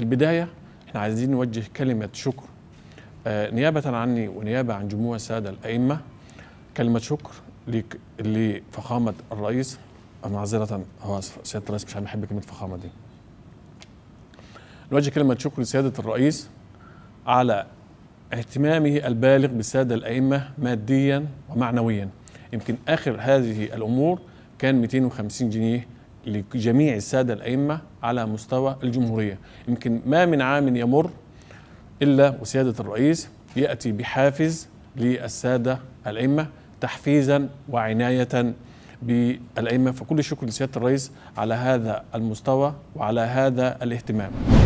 في البداية احنا عايزين نوجه كلمة شكر آه، نيابة عني ونيابة عن جموع السادة الأئمة كلمة شكر لفخامة الرئيس معذرة هو سيادة الرئيس مش بحب كلمة فخامة دي نوجه كلمة شكر لسيادة الرئيس على اهتمامه البالغ بالسادة الأئمة ماديا ومعنويا يمكن آخر هذه الأمور كان 250 جنيه لجميع السادة الأئمة على مستوى الجمهورية يمكن ما من عام يمر إلا وسيادة الرئيس يأتي بحافز للسادة الأئمة تحفيزا وعناية بالأئمة فكل الشكر لسيادة الرئيس على هذا المستوى وعلى هذا الاهتمام